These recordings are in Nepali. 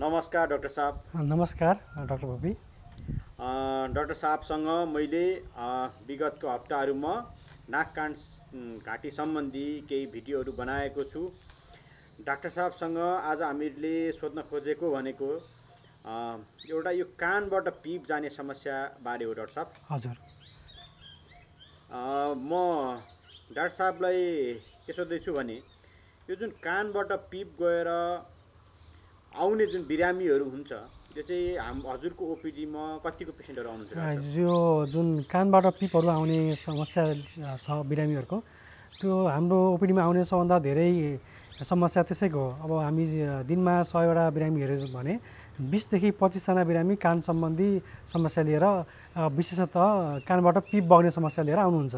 नमस्कार डक्टर साहब नमस्कार डक्टर भोपी डाक्टर साहबसँग मैले विगतको हप्ताहरूमा नाक कान घाँटी सम्बन्धी केही भिडियोहरू बनाएको छु डाक्टर साहबसँग आज हामीले सोध्न खोजेको भनेको एउटा यो कानबाट पिप जाने समस्याबारे हो डाक्टर साहब हजुर म डाक्टर साहबलाई के सोध्दैछु भने यो जुन कानबाट पिप गएर आउने जुन बिरामीहरू हुन्छ त्यो चाहिँ हाम हजुरको ओपिडीमा कतिको पेसेन्टहरू आउनुहुन्छ यो जुन कानबाट पिपहरू आउने समस्या छ बिरामीहरूको त्यो हाम्रो ओपिडीमा आउने सबभन्दा धेरै समस्या त्यसैको हो अब हामी दिनमा सयवटा बिरामी हेऱ्यो भने बिसदेखि पच्चिसजना बिरामी कान सम्बन्धी समस्या लिएर विशेषतः कानबाट पिप बग्ने समस्या लिएर आउनुहुन्छ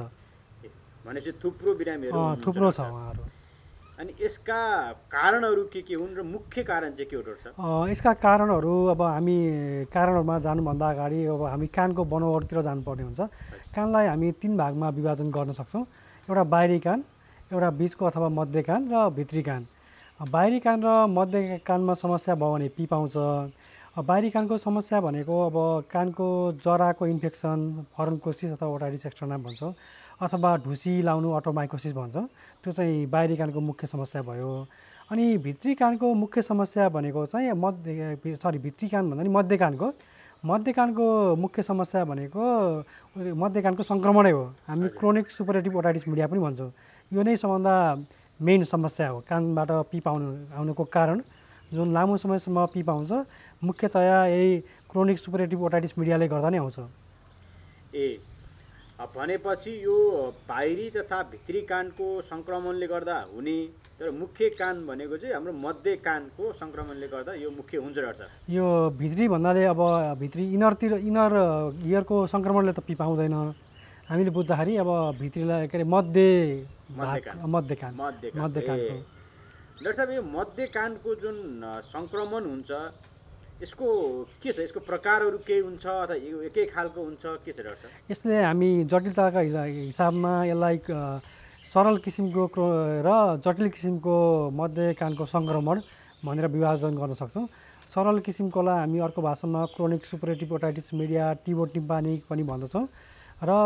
भनेपछि थुप्रो बिरामी थुप्रो छ उहाँहरू अनि यसका कारणहरू के के हुन् र मुख्य कारण चाहिँ के हो छ यसका कारणहरू अब हामी कारणहरूमा जानुभन्दा अगाडि अब हामी कानको बनावटतिर जानुपर्ने हुन्छ कानलाई हामी तिन भागमा विभाजन गर्न सक्छौँ एउटा बाहिरी कान एउटा बिचको अथवा मध्य कान र भित्री कान बाहिरी कान र मध्य कानमा समस्या भयो भने पिप बाहिरी कानको समस्या भनेको अब कानको जराको इन्फेक्सन फरनकोसिस अथवा ओटाइटिस एक्स्ट्रा भन्छौँ अथवा ढुसी लाउनु अटोमाइकोसिस भन्छ त्यो चाहिँ बाहिरी कानको मुख्य समस्या भयो अनि भित्री कानको मुख्य समस्या भनेको चाहिँ मध्य सरी भित्री कान भन्दा नि मध्य कानको मध्य कानको मुख्य समस्या भनेको मध्य कानको सङ्क्रमणै हो हामी क्रोनिक सुपरेटिभ ओटाइटिस मिडिया पनि भन्छौँ यो नै सबभन्दा मेन समस्या हो कानबाट पिप आउनु आउनुको कारण जुन लामो समयसम्म पिप आउँछ मुख्यतया यही क्रोनिक सुपरेटिभ ओटाइटिस मिडियाले गर्दा नै आउँछ ए भनेपछि यो बाहिरी तथा भित्री कानको सङ्क्रमणले गर्दा हुने तर मुख्य कान भनेको चाहिँ हाम्रो मध्य कानको सङ्क्रमणले गर्दा यो मुख्य हुन्छ रहेछ यो भित्री भन्नाले अब भित्री इनरतिर इनर इयरको सङ्क्रमणले त पिपाउँदैन हामीले बुझ्दाखेरि अब भित्रीलाई के अरे मध्य मध्य कान मध्य कानको डाक्टर साहब यो मध्य कानको जुन सङ्क्रमण हुन्छ यसको के छ यसको प्रकारहरू केही हुन्छ अथवा एकै खालको हुन्छ के छ डाक्टर यसले हामी जटिलताका हिसाबमा यसलाई सरल किसिमको क्रो र जटिल किसिमको मध्य कानको सङ्क्रमण भनेर विभाजन गर्न सक्छौँ सरल किसिमकोलाई हामी अर्को भाषामा क्रोनिक सुपरेटिपोटाइटिस मिडिया टिबो टिम्पानिक पनि भन्दछौँ र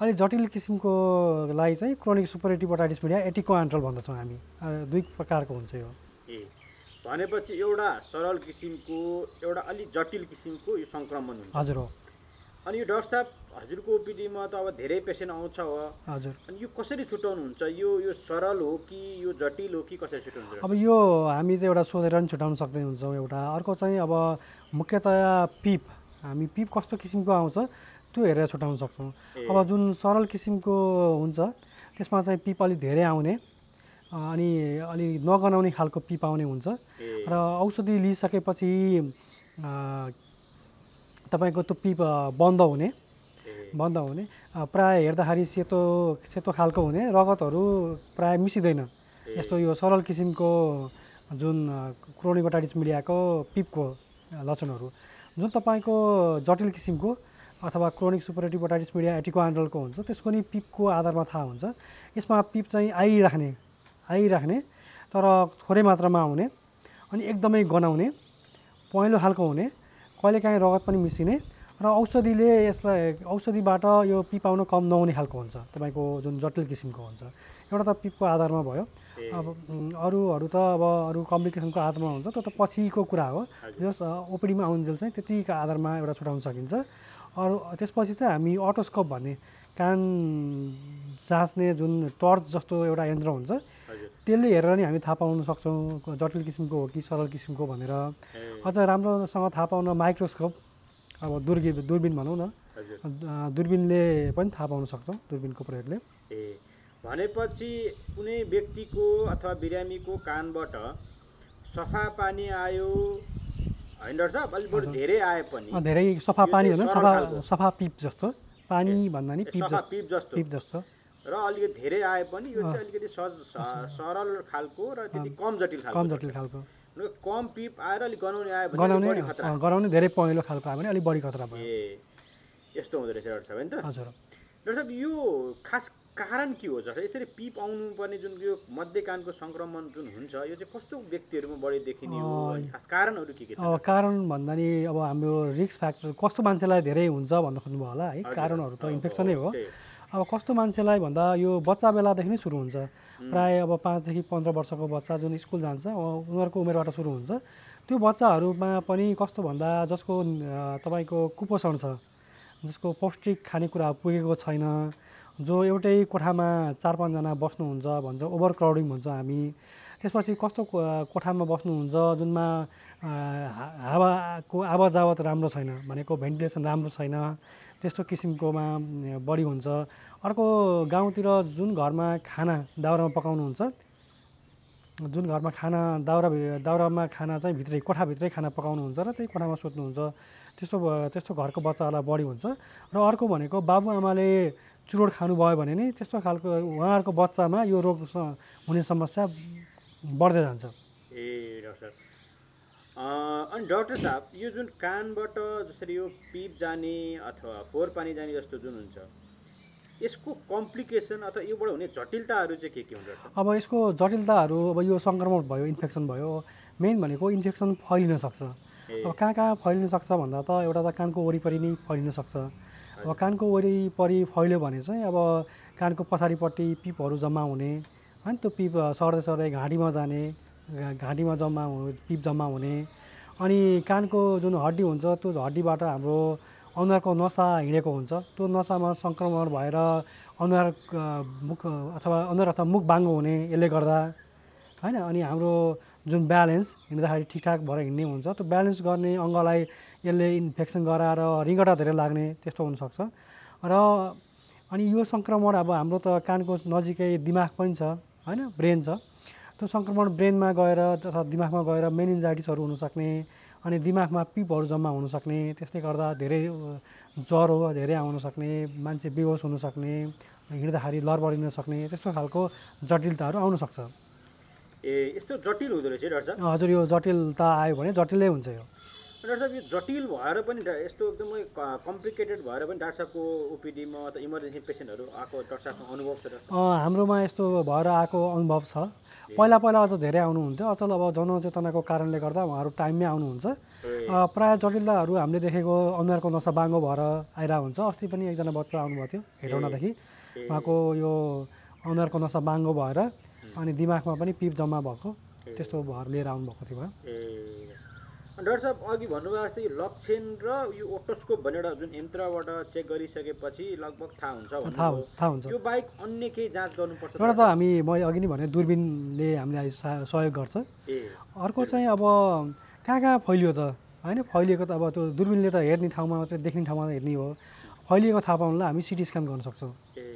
अलिक जटिल किसिमकोलाई चाहिँ क्रोनिक सुपरेटिपोटाइटिस मिडिया एटिको एन्ट्रल भन्दछौँ हामी दुई प्रकारको हुन्छ यो ए भनेपछि एउटा सरल किसिमको एउटा अलिक जटिल किसिमको यो सङ्क्रमण हुन्छ हजुर हो अनि यो डक्टर साहब हजुरको ओपिडीमा त अब धेरै पेसेन्ट आउँछ हो हजुर अनि यो कसरी छुट्याउनुहुन्छ यो यो सरल हो कि यो जटिल हो कि कसरी छुट्याउनु अब यो हामी चाहिँ एउटा सोधेर पनि छुट्याउन सक्ने हुन्छौँ एउटा अर्को चाहिँ अब मुख्यतया पिप हामी पिप कस्तो किसिमको आउँछ त्यो हेरेर छुट्याउन सक्छौँ अब जुन सरल किसिमको हुन्छ त्यसमा चाहिँ पिप अलिक धेरै आउने अनि अलि नगनाउने खालको पिप आउने हुन्छ र औषधि लिइसकेपछि तपाईँको त्यो पिप बन्द हुने बन्द हुने प्रायः हेर्दाखेरि सेतो सेतो खालको हुने रगतहरू प्रायः मिसिँदैन यस्तो यो सरल किसिमको जुन क्रोनिकोटाइटिस मिडियाको पिपको लक्षणहरू जुन तपाईँको जटिल किसिमको अथवा क्रोनिक सुपरेटिभ मिडिया एटिको हुन्छ त्यसको नि पिपको आधारमा थाहा हुन्छ यसमा पिप चाहिँ आइराख्ने आइराख्ने तर थोरै मात्रामा आउने अनि एकदमै गनाउने पहेँलो खालको हुने कहिलेकाहीँ रगत पनि मिसिने र औषधिले यसलाई औषधिबाट यो पिप कम नहुने खालको हुन्छ तपाईँको जुन जटिल किसिमको हुन्छ एउटा त पिपको आधारमा भयो अब अरूहरू त अब अरू कम्प्लिकेसनको आधारमा हुन्छ त्यो त पछिको कुरा हो जस ओपिडीमा आउन्जेल चाहिँ त्यतिको आधारमा एउटा छुट्याउन सकिन्छ अरू त्यसपछि चाहिँ हामी अटोस्कोप भन्ने कान जाँच्ने जुन टर्च जस्तो एउटा यन्त्र हुन्छ त्यसले हेरेर नै हामी थाहा पाउन सक्छौँ जटिल किसिमको हो कि सरल किसिमको भनेर अझ राम्रोसँग थाहा पाउन माइक्रोस्कोप अब दुर्गी दुर्बिन भनौँ न दुर्बिनले पनि थाहा पाउन सक्छौँ दुर्बिनको प्रयोगले ए भनेपछि कुनै व्यक्तिको अथवा बिरामीको कानबाट सफा पानी आयो होइन अलिक धेरै आए पनि धेरै सफा पानी भन्दा सफा सफा पिप जस्तो पानी भन्दा नि पिप जस्तो पिप जस्तो र अलिकति धेरै आए पनि यो चाहिँ अलिकति सज सरल खालको र त्यति कम जटिल खालको कम जटिल खालको कम पिप आएर अलिक गनाउने आयो भने गनाउने धेरै पहेँलो खालको आयो भने अलिक बढी खतरा भयो ए यस्तो हुँदो रहेछ डाक्टर साहब होइन त हजुर डाक्टर साहब यो खास कारण के हो जस्तो यसरी पिप आउनुपर्ने जुन यो मध्यकानको सङ्क्रमण जुन हुन्छ यो चाहिँ कस्तो व्यक्तिहरूमा बढी देखिने हो कारणहरू के के अब कारण भन्दा नि अब हाम्रो रिस्क फ्याक्टर कस्तो मान्छेलाई धेरै हुन्छ भन्न खोज्नुभयो होला है कारणहरू त इन्फेक्सनै हो अब कस्तो मान्छेलाई भन्दा यो बच्चा बेलादेखि नै सुरु हुन्छ प्राय अब पाँचदेखि पन्ध्र वर्षको बच्चा जुन स्कुल जान्छ उनीहरूको उमेरबाट सुरु हुन्छ त्यो बच्चाहरूमा पनि कस्तो भन्दा जसको तपाईँको कुपोषण छ जसको पौष्टिक खानेकुरा पुगेको छैन जो एउटै कोठामा चार पाँचजना बस्नुहुन्छ भन्छ ओभर क्राउडिङ भन्छ हामी त्यसपछि कस्तो कोठामा बस्नुहुन्छ जुनमा हावाको आवाजावत राम्रो छैन भनेको भेन्टिलेसन राम्रो छैन त्यस्तो किसिमकोमा बढी हुन्छ अर्को गाउँतिर जुन घरमा खाना दाउरामा पकाउनुहुन्छ जुन घरमा खाना दाउरा दाउरामा खाना चाहिँ भित्रै कोठाभित्रै खाना पकाउनुहुन्छ र त्यही कोठामा सोध्नुहुन्छ त्यस्तो त्यस्तो घरको बच्चाहरूलाई बढी हुन्छ र अर्को भनेको बाबुआमाले चुरोट खानुभयो भने नि त्यस्तो खालको उहाँहरूको बच्चामा यो रोग हुने समस्या बढ्दै जान्छ ए डाक्टर अनि डक्टर साहब यो जुन कानबाट जसरी यो पिप जाने अथवा फोहोर पानी जाने जस्तो जुन हुन्छ यसको कम्प्लिकेसन अथवा योबाट हुने जटिलताहरू चाहिँ के के हुन्छ अब यसको जटिलताहरू अब यो सङ्क्रमण भयो इन्फेक्सन भयो मेन भनेको इन्फेक्सन फैलिन सक्छ अब कहाँ कहाँ फैलिन सक्छ भन्दा त एउटा त कानको वरिपरि नै फैलिन सक्छ अब कानको वरिपरि फैल्यो भने चाहिँ अब कानको पछाडिपट्टि पिपहरू जम्मा हुने होइन त्यो पिप सर्दै सर्दै घाँटीमा जाने घाँटीमा जम्मा पिप जम्मा हुने अनि कानको जुन हड्डी हुन्छ त्यो हड्डीबाट हाम्रो अनुहारको नसा हिँडेको हुन्छ त्यो नसामा सङ्क्रमण भएर अनुहार मुख अथवा अनुहार अथवा मुख बाङ्गो हुने यसले गर्दा होइन अनि हाम्रो जुन ब्यालेन्स हिँड्दाखेरि ठिकठाक भएर हिँड्ने हुन्छ त्यो ब्यालेन्स गर्ने अङ्गलाई यसले इन्फेक्सन गराएर रिङ्गटा धेरै लाग्ने त्यस्तो हुनसक्छ र अनि यो सङ्क्रमण अब हाम्रो त कानको नजिकै दिमाग पनि छ होइन ब्रेन छ त्यो सङ्क्रमण ब्रेनमा गएर तथा दिमागमा गएर मेन मेनिन्जाइटिसहरू हुनसक्ने अनि दिमागमा पिपहरू जम्मा हुनसक्ने त्यसले गर्दा धेरै ज्वरो धेरै आउनसक्ने मान्छे बेहोस हुनसक्ने हिँड्दाखेरि लरबडिन सक्ने त्यस्तो खालको जटिलताहरू आउनसक्छ ए यस्तो जटिल हुँदो रहेछ हजुर यो जटिलता आयो भने जटिलै हुन्छ यो डाक्टर साहब यो जटिल भएर पनि यस्तो एकदमै कम्प्लिकेटेड भएर पनि डाक्टर साहबको ओपिडीमा त इमर्जेन्सी पेसेन्टहरू आएको डाक्टर साहबको अनुभव छ हाम्रोमा यस्तो भएर आएको अनुभव छ पहिला पहिला अझ धेरै आउनुहुन्थ्यो अचल अब जनचेतनाको कारणले गर्दा उहाँहरू टाइममै आउनुहुन्छ प्रायः जटिलताहरू हामीले देखेको अनुहारको नसा बाङ्गो भएर आइरहेको हुन्छ अस्ति पनि एकजना बच्चा आउनुभएको थियो हेटौँडादेखि उहाँको यो अनुहारको नसा बाङ्गो भएर अनि दिमागमा पनि पिप जम्मा भएको त्यस्तो भएर लिएर आउनुभएको थियो उहाँ डाक्टर साहब अघि भन्नुभयो जस्तै लक्षण र यो ओटोस्कोप भनेर जुन यन्त्रबाट चेक गरिसकेपछि लगभग थाहा हुन्छ थाहा हुन्छ थाहा हुन्छ यो बाहेक अन्य केही जाँच गर्नुपर्छ एउटा त हामी मैले अघि नै भने दुर्बिनले हामीलाई सहयोग गर्छ अर्को चाहिँ अब कहाँ कहाँ फैलियो त होइन फैलिएको त अब त्यो दुर्बिनले त हेर्ने ठाउँमा मात्रै देख्ने ठाउँमा हेर्ने हो फैलिएको थाहा पाउनलाई हामी सिटी स्क्यान गर्न सक्छौँ ए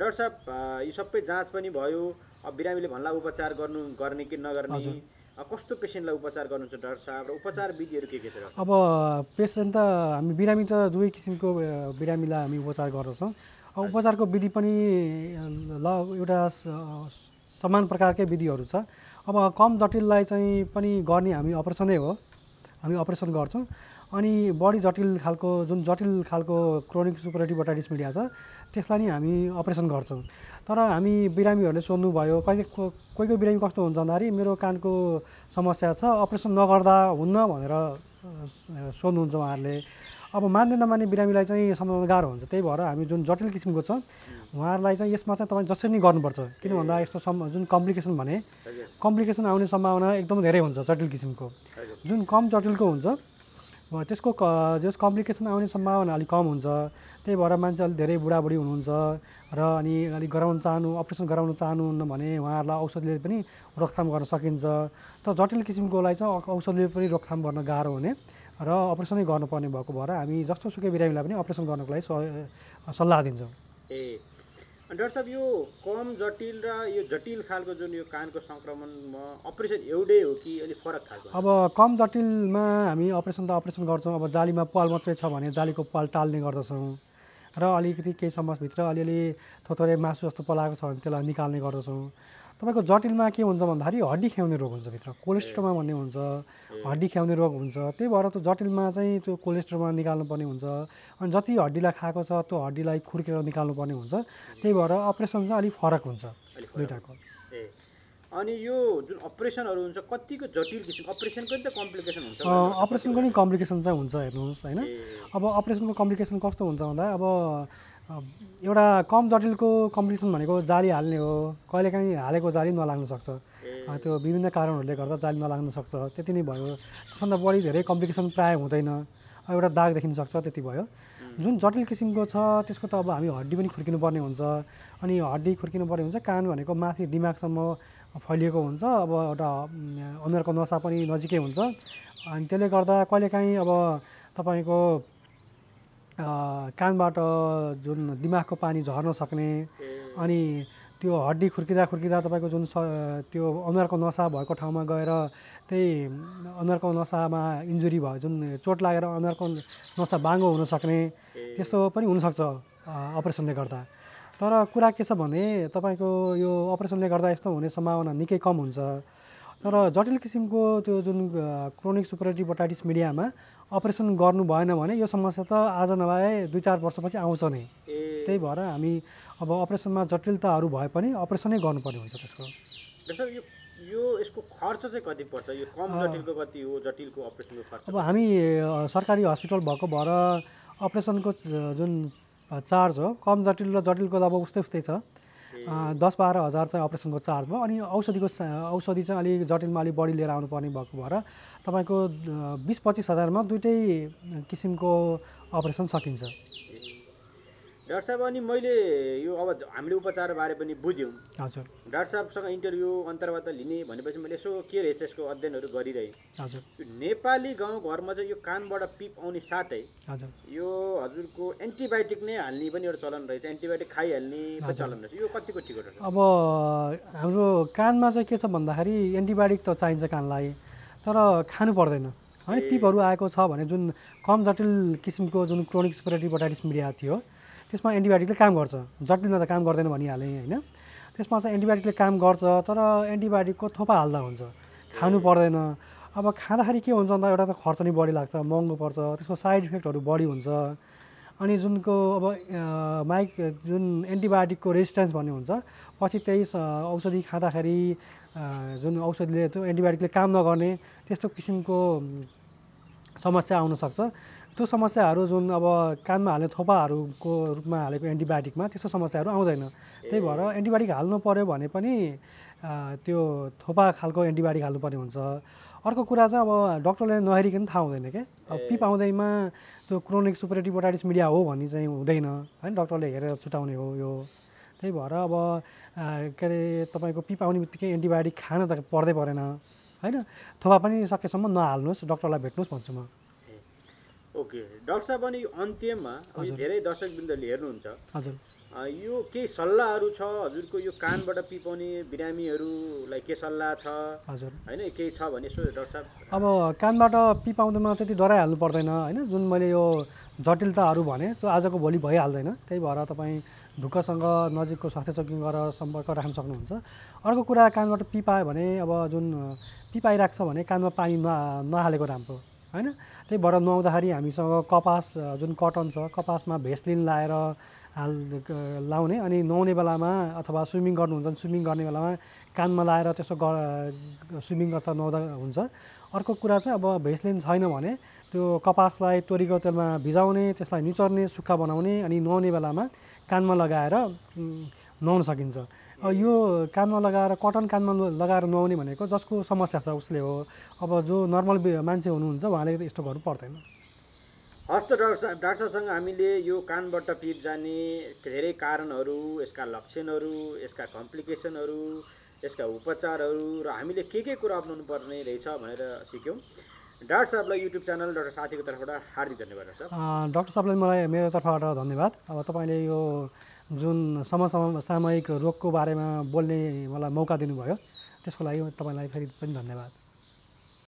डाक्टर साहब यो सबै जाँच पनि भयो अब बिरामीले भन्ला उपचार गर्नु गर्ने कि नगर्ने कस्तो पेसेन्टलाई उपचार गर्नुहुन्छ डाक्टर साहब र उपचार विधिहरू के के छ अब पेसेन्ट त हामी बिरामी त दुवै किसिमको बिरामीलाई हामी उपचार गर्दछौँ उपचारको विधि पनि ल एउटा समान प्रकारकै विधिहरू छ अब कम जटिललाई चाहिँ पनि गर्ने हामी अपरेसनै हो हामी अपरेसन गर्छौँ अनि बढी जटिल खालको जुन जटिल खालको क्रोनिक सुपरेटिभ ओटाइटिस मिडिया छ त्यसलाई नै हामी अपरेसन गर्छौँ तर हामी बिरामीहरूले सोध्नुभयो कहिले कोही कोही बिरामी कस्तो हुन्छ भन्दाखेरि मेरो कानको समस्या छ अपरेसन नगर्दा हुन्न भनेर सोध्नुहुन्छ उहाँहरूले अब मान्ने नमान्ने बिरामीलाई चाहिँ सम्झाउन गाह्रो हुन्छ त्यही भएर हामी जुन जटिल किसिमको छ उहाँहरूलाई चाहिँ यसमा चाहिँ तपाईँ जसरी नै गर्नुपर्छ किन भन्दा यस्तो सम् जुन कम्प्लिकेसन भने कम्प्लिकेसन आउने सम्भावना एकदम धेरै हुन्छ जटिल किसिमको जुन कम जटिलको हुन्छ त्यसको क जस कम्प्लिकेसन आउने सम्भावना अलिक कम हुन्छ त्यही भएर मान्छे अलिक धेरै बुढाबुढी हुनुहुन्छ र अनि अलिक गराउन चाहनु अपरेसन गराउन चाहनुहुन्न भने उहाँहरूलाई औषधले पनि रोकथाम गर्न सकिन्छ तर जटिल किसिमकोलाई चाहिँ औषधले पनि रोकथाम गर्न गाह्रो हुने र अपरेसनै गर्नुपर्ने भएको भएर हामी जस्तो सुकै बिरामीलाई पनि अपरेसन गर्नको लागि सल्लाह दिन्छौँ ए डाक्टर साहब यो कम जटिल र यो जटिल खालको जुन यो कानको सङ्क्रमणमा अपरेसन एउटै हो कि अलिक फरक खालको अब कम जटिलमा हामी अपरेसन त अपरेसन गर्छौँ अब जालीमा पाल मात्रै छ भने जालीको पाल टाल्ने गर्दछौँ र अलिकति केही समाजभित्र अलिअलि थोरै मासु जस्तो पलाएको छ भने त्यसलाई निकाल्ने गर्दछौँ तपाईँको जटिलमा के हुन्छ भन्दाखेरि हड्डी ख्याउने रोग हुन्छ भित्र कोलेस्ट्रोलमा भन्ने हुन्छ हड्डी ख्याउने रोग हुन्छ त्यही भएर त्यो जटिलमा चाहिँ त्यो कोलेस्ट्रोलमा निकाल्नुपर्ने हुन्छ अनि जति हड्डीलाई खाएको छ त्यो हड्डीलाई खुर्केर निकाल्नुपर्ने हुन्छ त्यही भएर अपरेसन चाहिँ अलिक फरक हुन्छ दुइटाको अनि यो जुन अपरेसनहरू हुन्छ कतिको जटिल किसिम अपरेसनको नि त कम्प्लिकेसन हुन्छ अपरेसनको नि कम्प्लिकेसन चाहिँ हुन्छ हेर्नुहोस् होइन अब अपरेसनको कम्प्लिकेसन कस्तो हुन्छ भन्दा अब एउटा कम जटिलको कम्पिटिसन भनेको जाली हाल्ने हो कहिलेकाहीँ हालेको जाली नलाग्न सक्छ त्यो विभिन्न कारणहरूले गर्दा जाली नलाग्न सक्छ त्यति नै भयो त्यसभन्दा बढी धेरै कम्प्लिकेसन प्राय हुँदैन एउटा दाग देखिन सक्छ त्यति भयो जुन जटिल किसिमको छ त्यसको त अब हामी हड्डी पनि खुर्किनु पर्ने हुन्छ अनि हड्डी खुर्किनु पर्ने हुन्छ कान भनेको माथि दिमागसम्म फैलिएको हुन्छ अब एउटा अनुहारको नसा पनि नजिकै हुन्छ अनि त्यसले गर्दा कहिलेकाहीँ अब तपाईँको कानबाट जुन दिमागको पानी झर्न सक्ने अनि त्यो हड्डी खुर्किँदा खुर्किँदा तपाईँको जुन स त्यो अनुहारको नसा भएको ठाउँमा गएर त्यही अनुहारको नसामा इन्जुरी भयो जुन चोट लागेर अनुहारको नसा बाङ्गो हुनसक्ने त्यस्तो पनि हुनसक्छ अपरेसनले गर्दा तर कुरा के छ भने तपाईँको यो अपरेसनले गर्दा यस्तो हुने सम्भावना निकै कम हुन्छ तर जटिल किसिमको त्यो जुन क्रोनिक सुपरेटिभ मिडियामा अपरेसन गर्नु भएन भने यो समस्या त आज नभए दुई चार वर्षपछि आउँछ नै त्यही भएर हामी अब अपरेसनमा जटिलताहरू भए पनि अपरेसनै गर्नुपर्ने हुन्छ त्यसको खर्च चाहिँ कति पर्छ अब हामी सरकारी हस्पिटल भएको भएर अपरेसनको जुन चार्ज हो कम जटिल र जटिलको त अब उस्तै उस्तै छ दस बाह्र हजार चाहिँ अपरेसनको चार्ज भयो अनि औषधिको औषधि चाहिँ अलिक जटिलमा अलिक बढी लिएर आउनुपर्ने भएको भएर तपाईँको बिस पच्चिस हजारमा दुइटै किसिमको अपरेसन सकिन्छ डाक्टर साहब अनि मैले यो अब हामीले उपचार बारे पनि बुझ्यौँ हजुर डाक्टर साहबसँग इन्टरभ्यू अन्तर्वार्ता लिने भनेपछि मैले यसो के रहेछ यसको अध्ययनहरू गरिरहेँ हजुर नेपाली गाउँघरमा चाहिँ यो कानबाट पिप आउने साथै हजुर यो हजुरको एन्टिबायोटिक नै हाल्ने पनि एउटा चलन रहेछ एन्टिबायोटिक खाइहाल्ने चलन रहेछ यो कतिको ठिक रहेछ अब हाम्रो कानमा चाहिँ के छ भन्दाखेरि एन्टिबायोटिक त चाहिन्छ कानलाई तर खानु पर्दैन होइन पिपहरू आएको छ भने जुन कम जटिल किसिमको जुन क्रोनिक सुपरेटिभ बटाइटिस मिडिया थियो त्यसमा एन्टिबायोटिकले काम गर्छ जटिलमा त काम गर्दैन भनिहालेँ होइन त्यसमा चाहिँ एन्टिबायोटिकले काम गर्छ तर एन्टिबायोटिकको थोपा हाल्दा हुन्छ खानु पर्दैन अब खाँदाखेरि के हुन्छ भन्दा एउटा त खर्च नै बढी लाग्छ महँगो पर्छ त्यसको साइड इफेक्टहरू बढी हुन्छ अनि जुनको अब माइक जुन एन्टिबायोटिकको रेजिस्टेन्स भन्ने हुन्छ पछि त्यही औषधि खाँदाखेरि जुन औषधिले त्यो एन्टिबायोटिकले काम नगर्ने त्यस्तो किसिमको समस्या आउनसक्छ त्यो समस्याहरू जुन अब कानमा हाल्ने थोपाहरूको रूपमा हालेको एन्टिबायोटिकमा त्यस्तो समस्याहरू आउँदैन त्यही भएर एन्टिबायोटिक हाल्नु पऱ्यो भने पनि त्यो थोपा खालको एन्टिबायोटिक हाल्नुपर्ने हुन्छ अर्को कुरा चाहिँ अब डक्टरले नहेरिकन थाहा हुँदैन क्या अब पिप आउँदैमा त्यो क्रोनिक सुपरेटिभ ओटाइटिस मिडिया हो भन्ने चाहिँ हुँदैन होइन डक्टरले हेरेर छुट्याउने हो यो त्यही भएर अब के अरे तपाईँको पिप आउने बित्तिकै एन्टिबायोटिक खान त पर्दै परेन होइन थोपा पनि सकेसम्म नहाल्नुहोस् डक्टरलाई भेट्नुहोस् भन्छु म ओके डाक्टर साहब अनि अन्त्यमा धेरै दर्शकवृन्दले हेर्नुहुन्छ हजुर यो केही सल्लाहहरू छ हजुरको यो कानबाट पिपाउने बिरामीहरूलाई के सल्लाह छ हजुर होइन केही छ भने यसो डाक्टर साहब अब कानबाट पिपाउँदामा त्यति डराइहाल्नु पर्दैन होइन जुन मैले यो जटिलताहरू भने त्यो आजको भोलि भइहाल्दैन त्यही भएर तपाईँ ढुक्कसँग नजिकको स्वास्थ्य चौकी गरेर सम्पर्क राख्न सक्नुहुन्छ अर्को कुरा कानबाट पिपायो भने अब जुन पिपाइरहेको छ भने कानमा पानी न नहालेको राम्रो होइन त्यही भएर नुहाउँदाखेरि हामीसँग कपास जुन कटन छ कपासमा भेस्लिन लाएर हाल लाउने अनि नुहाउने बेलामा अथवा स्विमिङ गर्नुहुन्छ भने स्विमिङ गर्ने बेलामा कानमा लाएर त्यसो ग स्विमिङ गर्दा नुहाउँदा हुन्छ अर्को कुरा चाहिँ अब भेस्लिन छैन भने त्यो कपासलाई तोरीको तेलमा भिजाउने त्यसलाई निचर्ने सुक्खा बनाउने अनि नुहाउने बेलामा कानमा लगाएर नुहाउन सकिन्छ यो कानमा लगाएर कटन कानमा लगाएर नुहाउने भनेको जसको समस्या छ उसले हो अब जो नर्मल मान्छे हुनुहुन्छ उहाँले यस्तो गर्नु पर्दैन हस्त डाक्टर डाक्टरसँग हामीले यो कानबाट पिप जाने धेरै कारणहरू यसका लक्षणहरू यसका कम्प्लिकेसनहरू यसका उपचारहरू र हामीले के के कुरा अप्नाउनु पर्ने रहेछ भनेर सिक्यौँ डाक्टर साहबलाई युट्युब च्यानल डाक्टर साथीको तर्फबाट हार्दिक धन्यवाद डाक्टर डाक्टर साहबलाई मलाई मेरो तर्फबाट धन्यवाद अब तपाईँले यो जुन समसम सामयिक रोगको बारेमा बोल्ने मलाई मौका दिनुभयो त्यसको लागि तपाईँलाई फेरि पनि धन्यवाद